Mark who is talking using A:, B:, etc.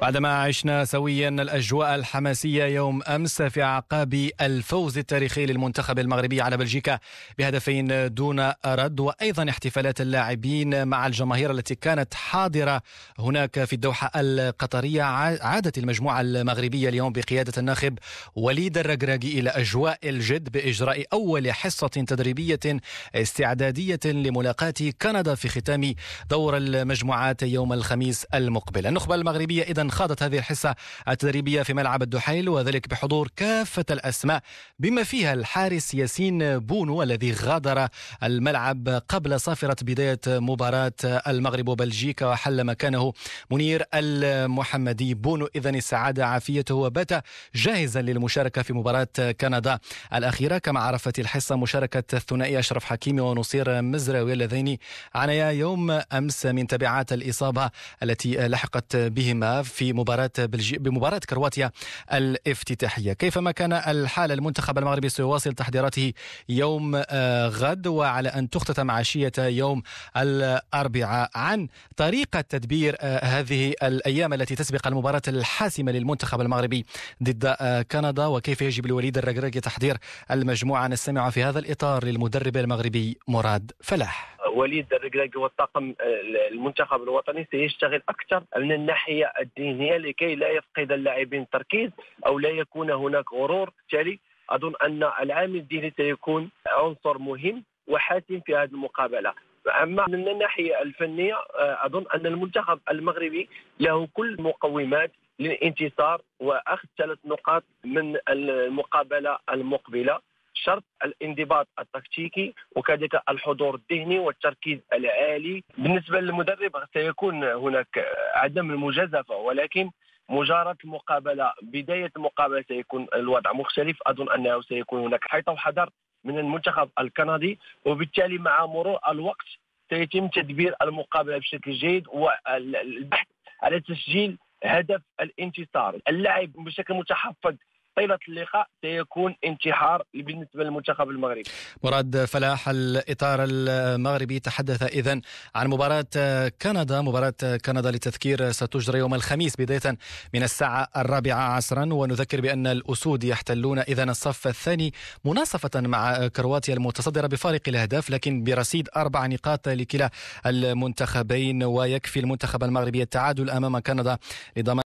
A: بعدما عشنا سويا الاجواء الحماسيه يوم امس في اعقاب الفوز التاريخي للمنتخب المغربي على بلجيكا بهدفين دون رد وايضا احتفالات اللاعبين مع الجماهير التي كانت حاضره هناك في الدوحه القطريه عادت المجموعه المغربيه اليوم بقياده الناخب وليد الركراكي الى اجواء الجد باجراء اول حصه تدريبيه استعداديه لملاقاه كندا في ختام دور المجموعات يوم الخميس المقبل النخبه المغربيه اذا الآن خاضت هذه الحصة التدريبية في ملعب الدحيل وذلك بحضور كافة الأسماء بما فيها الحارس ياسين بونو الذي غادر الملعب قبل صافرة بداية مباراة المغرب وبلجيكا وحل مكانه منير المحمدي بونو إذا السعادة عافيته وبات جاهزا للمشاركة في مباراة كندا الأخيرة كما عرفت الحصة مشاركة الثنائي أشرف حكيمي ونصير مزراوي اللذين عانيا يوم أمس من تبعات الإصابة التي لحقت بهما في مباراة بلجي... بمباراة كرواتيا الافتتاحية كيفما كان الحال المنتخب المغربي سيواصل تحضيراته يوم آه، غد وعلى أن تختتم عشية يوم الأربعاء عن طريقة تدبير آه، هذه الأيام التي تسبق المباراة الحاسمة للمنتخب المغربي ضد آه، كندا وكيف يجب لوليد الركراكي تحضير المجموعة نستمع في هذا الإطار للمدرب المغربي مراد فلاح
B: وليد الركراكي والطاقم آه، المنتخب الوطني سيشتغل اكثر من الناحيه الدينيه لكي لا يفقد اللاعبين التركيز او لا يكون هناك غرور بالتالي اظن ان العامل الديني سيكون عنصر مهم وحاسم في هذه المقابله اما من الناحيه الفنيه آه، اظن ان المنتخب المغربي له كل المقومات للانتصار واخذ ثلاث نقاط من المقابله المقبله شرط الانضباط التكتيكي وكذلك الحضور الذهني والتركيز العالي بالنسبة للمدرب سيكون هناك عدم المجازفة ولكن مجارة المقابلة بداية المقابلة سيكون الوضع مختلف أظن أنه سيكون هناك حيطة وحذر من المنتخب الكندي وبالتالي مع مرور الوقت سيتم تدبير المقابلة بشكل جيد والبحث على تسجيل هدف الانتصار اللاعب بشكل متحفظ طيله اللقاء سيكون انتحار بالنسبه للمنتخب المغربي
A: مراد فلاح الاطار المغربي تحدث اذا عن مباراه كندا مباراه كندا للتذكير ستجرى يوم الخميس بدايه من الساعه الرابعه عصرا ونذكر بان الاسود يحتلون اذا الصف الثاني مناصفه مع كرواتيا المتصدره بفارق الاهداف لكن برصيد اربع نقاط لكلا المنتخبين ويكفي المنتخب المغربي التعادل امام كندا لضمان